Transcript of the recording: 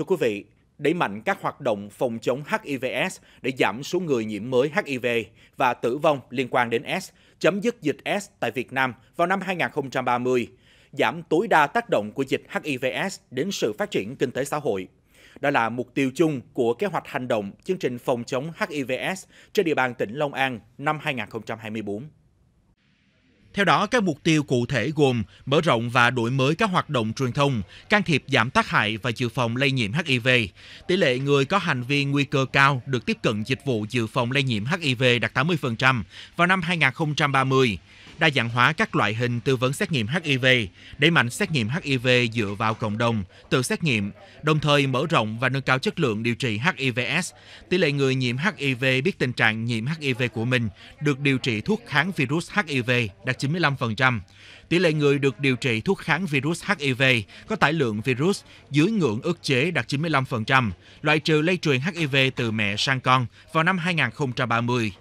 Thưa quý vị, đẩy mạnh các hoạt động phòng chống HIVS để giảm số người nhiễm mới HIV và tử vong liên quan đến S, chấm dứt dịch S tại Việt Nam vào năm 2030, giảm tối đa tác động của dịch HIVS đến sự phát triển kinh tế xã hội. Đó là mục tiêu chung của kế hoạch hành động chương trình phòng chống HIVS trên địa bàn tỉnh Long An năm 2024. Theo đó, các mục tiêu cụ thể gồm mở rộng và đổi mới các hoạt động truyền thông, can thiệp giảm tác hại và dự phòng lây nhiễm HIV. Tỷ lệ người có hành vi nguy cơ cao được tiếp cận dịch vụ dự phòng lây nhiễm HIV đạt 80% vào năm 2030 đa dạng hóa các loại hình tư vấn xét nghiệm HIV, đẩy mạnh xét nghiệm HIV dựa vào cộng đồng, tự xét nghiệm, đồng thời mở rộng và nâng cao chất lượng điều trị HIVS. Tỷ lệ người nhiễm HIV biết tình trạng nhiễm HIV của mình được điều trị thuốc kháng virus HIV đạt 95%. Tỷ lệ người được điều trị thuốc kháng virus HIV có tải lượng virus dưới ngưỡng ức chế đạt 95%, loại trừ lây truyền HIV từ mẹ sang con vào năm 2030.